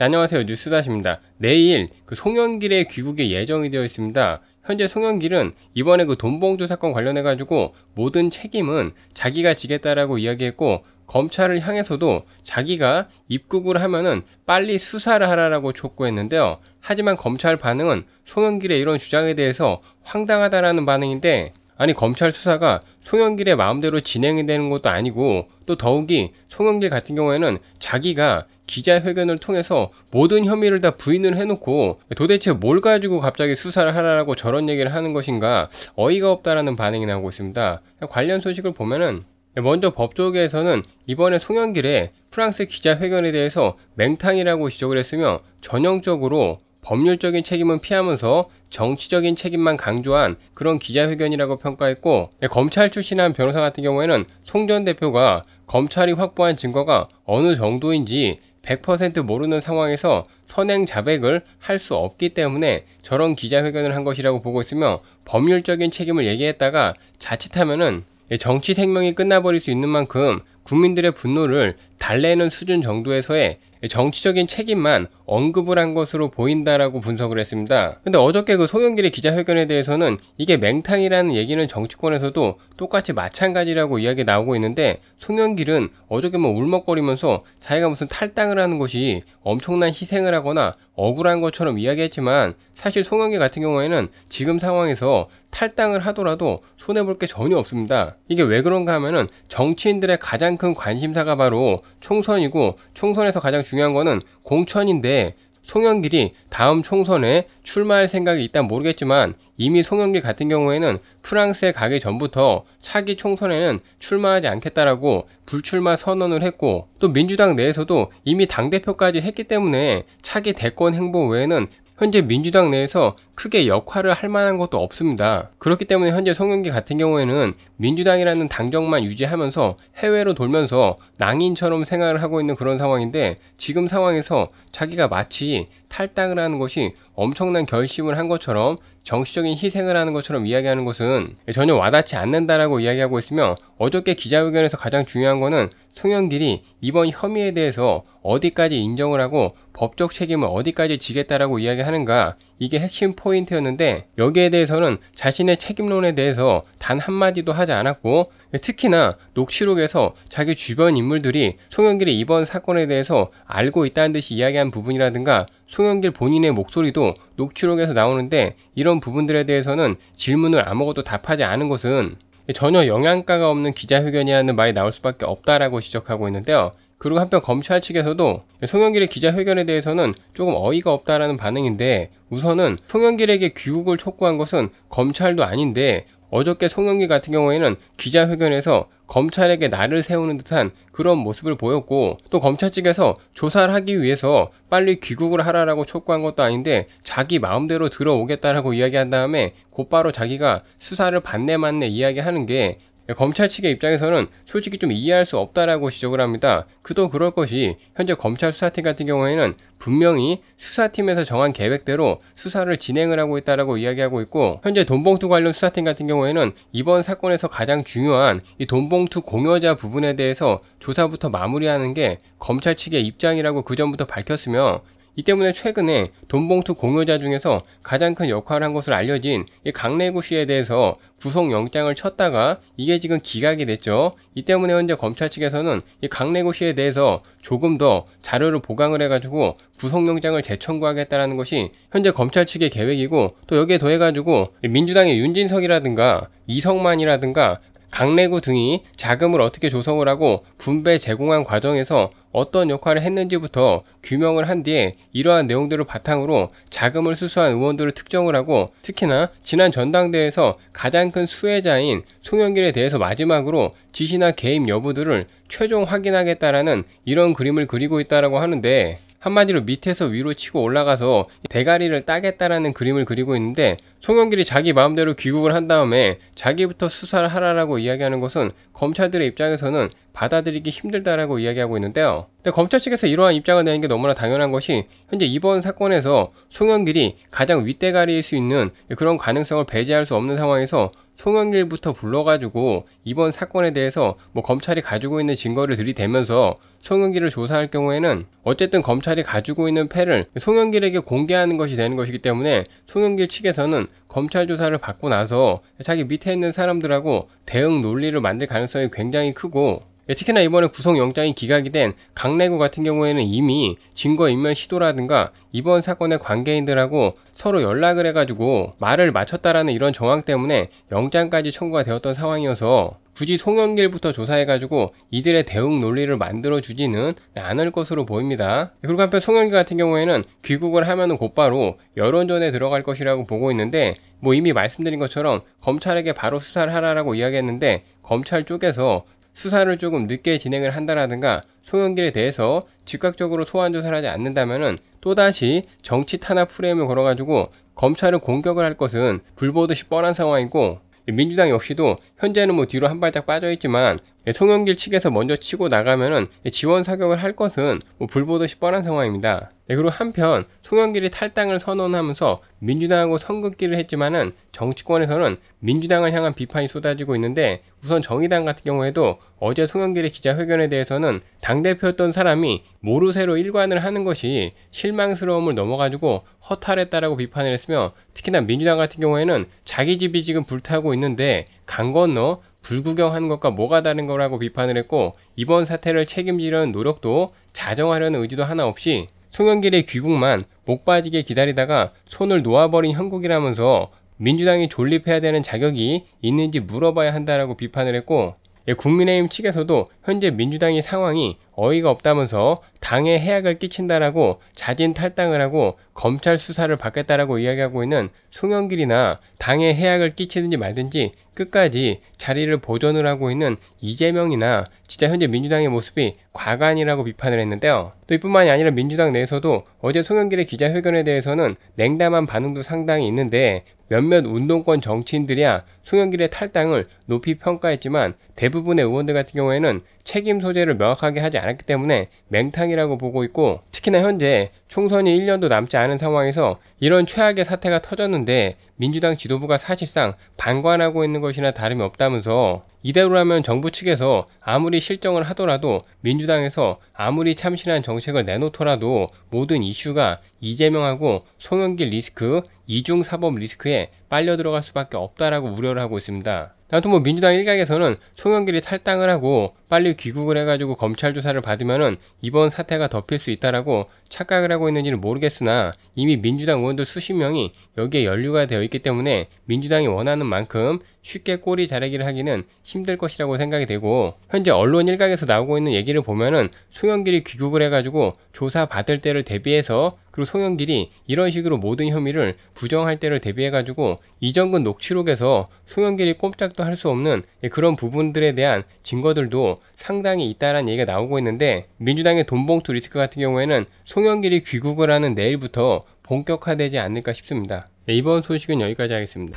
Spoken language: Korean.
네, 안녕하세요 뉴스다십니다. 내일 그 송영길의 귀국이 예정이 되어 있습니다. 현재 송영길은 이번에 그 돈봉주 사건 관련해 가지고 모든 책임은 자기가 지겠다라고 이야기했고 검찰을 향해서도 자기가 입국을 하면은 빨리 수사를 하라라고 촉구했는데요. 하지만 검찰 반응은 송영길의 이런 주장에 대해서 황당하다라는 반응인데 아니 검찰 수사가 송영길의 마음대로 진행이 되는 것도 아니고 또 더욱이 송영길 같은 경우에는 자기가 기자회견을 통해서 모든 혐의를 다 부인을 해놓고 도대체 뭘 가지고 갑자기 수사를 하라고 저런 얘기를 하는 것인가 어이가 없다라는 반응이 나오고 있습니다. 관련 소식을 보면은 먼저 법조계에서는 이번에 송영길의 프랑스 기자회견에 대해서 맹탕이라고 지적을 했으며 전형적으로 법률적인 책임은 피하면서 정치적인 책임만 강조한 그런 기자회견이라고 평가했고 네, 검찰 출신한 변호사 같은 경우에는 송 전 대표가 검찰이 확보한 증거가 어느 정도인지 100% 모르는 상황에서 선행 자백을 할 수 없기 때문에 저런 기자회견을 한 것이라고 보고 있으며 법률적인 책임을 얘기했다가 자칫하면은 정치 생명이 끝나버릴 수 있는 만큼 국민들의 분노를 달래는 수준 정도에서의 정치적인 책임만 언급을 한 것으로 보인다라고 분석을 했습니다. 근데 어저께 그 송영길의 기자회견에 대해서는 이게 맹탕이라는 얘기는 정치권에서도 똑같이 마찬가지라고 이야기 나오고 있는데 송영길은 어저께 뭐 울먹거리면서 자기가 무슨 탈당을 하는 것이 엄청난 희생을 하거나 억울한 것처럼 이야기했지만 사실 송영길 같은 경우에는 지금 상황에서 탈당을 하더라도 손해볼 게 전혀 없습니다. 이게 왜 그런가 하면은 정치인들의 가장 큰 관심사가 바로 총선이고 총선에서 가장 중요한 거는 공천인데 송영길이 다음 총선에 출마할 생각이 있다 모르겠지만 이미 송영길 같은 경우에는 프랑스에 가기 전부터 차기 총선에는 출마하지 않겠다라고 불출마 선언을 했고 또 민주당 내에서도 이미 당대표까지 했기 때문에 차기 대권 행보 외에는 현재 민주당 내에서 크게 역할을 할 만한 것도 없습니다. 그렇기 때문에 현재 송영기 같은 경우에는 민주당이라는 당정만 유지하면서 해외로 돌면서 낭인처럼 생활을 하고 있는 그런 상황인데 지금 상황에서 자기가 마치 탈당을 하는 것이 엄청난 결심을 한 것처럼 정치적인 희생을 하는 것처럼 이야기하는 것은 전혀 와닿지 않는다라고 이야기하고 있으며 어저께 기자회견에서 가장 중요한 것은 송영길이 이번 혐의에 대해서 어디까지 인정을 하고 법적 책임을 어디까지 지겠다라고 이야기하는가 이게 핵심 포인트였는데 여기에 대해서는 자신의 책임론에 대해서 단 한마디도 하지 않았고 특히나 녹취록에서 자기 주변 인물들이 송영길이 이번 사건에 대해서 알고 있다는 듯이 이야기한 부분이라든가 송영길 본인의 목소리도 녹취록에서 나오는데 이런 부분들에 대해서는 질문을 아무것도 답하지 않은 것은 전혀 영양가가 없는 기자회견이라는 말이 나올 수밖에 없다라고 지적하고 있는데요. 그리고 한편 검찰 측에서도 송영길의 기자회견에 대해서는 조금 어이가 없다라는 반응인데 우선은 송영길에게 귀국을 촉구한 것은 검찰도 아닌데 어저께 송영길 같은 경우에는 기자회견에서 검찰에게 날을 세우는 듯한 그런 모습을 보였고 또 검찰 측에서 조사를 하기 위해서 빨리 귀국을 하라라고 촉구한 것도 아닌데 자기 마음대로 들어오겠다라고 이야기한 다음에 곧바로 자기가 수사를 반내맞내 이야기하는 게 검찰 측의 입장에서는 솔직히 좀 이해할 수 없다라고 지적을 합니다. 그도 그럴 것이 현재 검찰 수사팀 같은 경우에는 분명히 수사팀에서 정한 계획대로 수사를 진행을 하고 있다라고 이야기하고 있고 현재 돈봉투 관련 수사팀 같은 경우에는 이번 사건에서 가장 중요한 이 돈봉투 공여자 부분에 대해서 조사부터 마무리하는 게 검찰 측의 입장이라고 그전부터 밝혔으며 이 때문에 최근에 돈봉투 공여자 중에서 가장 큰 역할을 한 것으로 알려진 이 강래구 씨에 대해서 구속영장을 쳤다가 이게 지금 기각이 됐죠. 이 때문에 현재 검찰 측에서는 이 강래구 씨에 대해서 조금 더 자료를 보강을 해가지고 구속영장을 재청구하겠다라는 것이 현재 검찰 측의 계획이고 또 여기에 더해가지고 민주당의 윤진석이라든가 이성만이라든가 강래구 등이 자금을 어떻게 조성을 하고 분배 제공한 과정에서 어떤 역할을 했는지부터 규명을 한 뒤에 이러한 내용들을 바탕으로 자금을 수수한 의원들을 특정을 하고 특히나 지난 전당대회에서 가장 큰 수혜자인 송영길에 대해서 마지막으로 지시나 개입 여부들을 최종 확인하겠다라는 이런 그림을 그리고 있다라고 하는데 한마디로 밑에서 위로 치고 올라가서 대가리를 따겠다라는 그림을 그리고 있는데 송영길이 자기 마음대로 귀국을 한 다음에 자기부터 수사를 하라라고 이야기하는 것은 검찰들의 입장에서는 받아들이기 힘들다라고 이야기하고 있는데요. 근데 검찰 측에서 이러한 입장을 내는 게 너무나 당연한 것이 현재 이번 사건에서 송영길이 가장 윗대가리일 수 있는 그런 가능성을 배제할 수 없는 상황에서 송영길부터 불러가지고 이번 사건에 대해서 뭐 검찰이 가지고 있는 증거를 들이대면서 송영길을 조사할 경우에는 어쨌든 검찰이 가지고 있는 패를 송영길에게 공개하는 것이 되는 것이기 때문에 송영길 측에서는 검찰 조사를 받고 나서 자기 밑에 있는 사람들하고 대응 논리를 만들 가능성이 굉장히 크고 예, 특히나 이번에 구속영장이 기각이 된 강내구 같은 경우에는 이미 증거인멸 시도라든가 이번 사건의 관계인들하고 서로 연락을 해가지고 말을 마쳤다라는 이런 정황 때문에 영장까지 청구가 되었던 상황이어서 굳이 송영길부터 조사해가지고 이들의 대응 논리를 만들어주지는 않을 것으로 보입니다. 그리고 한편 송영길 같은 경우에는 귀국을 하면 곧바로 여론전에 들어갈 것이라고 보고 있는데 뭐 이미 말씀드린 것처럼 검찰에게 바로 수사를 하라라고 이야기했는데 검찰 쪽에서 수사를 조금 늦게 진행을 한다라든가 송영길에 대해서 즉각적으로 소환 조사를 하지 않는다면 또다시 정치 탄압 프레임을 걸어가지고 검찰을 공격을 할 것은 불보듯이 뻔한 상황이고 민주당 역시도 현재는 뭐 뒤로 한 발짝 빠져있지만 송영길 측에서 먼저 치고 나가면 지원 사격을 할 것은 뭐 불보듯이 뻔한 상황입니다. 그리고 한편 송영길이 탈당을 선언하면서 민주당하고 선긋기를 했지만은 정치권에서는 민주당을 향한 비판이 쏟아지고 있는데 우선 정의당 같은 경우에도 어제 송영길의 기자회견에 대해서는 당대표였던 사람이 모르쇠로 일관을 하는 것이 실망스러움을 넘어가지고 허탈했다라고 비판을 했으며 특히나 민주당 같은 경우에는 자기 집이 지금 불타고 있는데 강 건너 불구경한 것과 뭐가 다른 거라고 비판을 했고 이번 사태를 책임지려는 노력도 자정하려는 의지도 하나 없이 송영길의 귀국만 목 빠지게 기다리다가 손을 놓아버린 형국이라면서 민주당이 존립해야 되는 자격이 있는지 물어봐야 한다라고 비판을 했고 예, 국민의힘 측에서도 현재 민주당의 상황이 어이가 없다면서 당에 해악을 끼친다라고 자진 탈당을 하고 검찰 수사를 받겠다라고 이야기하고 있는 송영길이나 당에 해악을 끼치든지 말든지 끝까지 자리를 보존을 하고 있는 이재명이나 진짜 현재 민주당의 모습이 과간이라고 비판을 했는데요. 또 이뿐만이 아니라 민주당 내에서도 어제 송영길의 기자회견에 대해서는 냉담한 반응도 상당히 있는데 몇몇 운동권 정치인들이야 송영길의 탈당을 높이 평가했지만 대부분의 의원들 같은 경우에는 책임 소재를 명확하게 하지 않았기 때문에 맹탕이라고 보고 있고 특히나 현재 총선이 1년도 남지 않은 상황에서 이런 최악의 사태가 터졌는데 민주당 지도부가 사실상 방관하고 있는 것이나 다름이 없다면서 이대로라면 정부 측에서 아무리 실정을 하더라도 민주당에서 아무리 참신한 정책을 내놓더라도 모든 이슈가 이재명하고 송영길 리스크, 이중사법 리스크에 빨려 들어갈 수밖에 없다라고 우려를 하고 있습니다. 아무튼 뭐 민주당 일각에서는 송영길이 탈당을 하고 빨리 귀국을 해가지고 검찰 조사를 받으면은 이번 사태가 덮일 수 있다라고 착각을 하고 있는지는 모르겠으나 이미 민주당 의원들 수십 명이 여기에 연류가 되어 있기 때문에 민주당이 원하는 만큼 쉽게 꼬리 자르기를 하기는 힘들 것이라고 생각이 되고 현재 언론 일각에서 나오고 있는 얘기를 보면은 송영길이 귀국을 해가지고 조사 받을 때를 대비해서 그리고 송영길이 이런 식으로 모든 혐의를 부정할 때를 대비해가지고 이정근 녹취록에서 송영길이 꼼짝도 할 수 없는 그런 부분들에 대한 증거들도 상당히 있다라는 얘기가 나오고 있는데 민주당의 돈봉투 리스크 같은 경우에는 송영길이 귀국을 하는 내일부터 본격화되지 않을까 싶습니다. 네, 이번 소식은 여기까지 하겠습니다.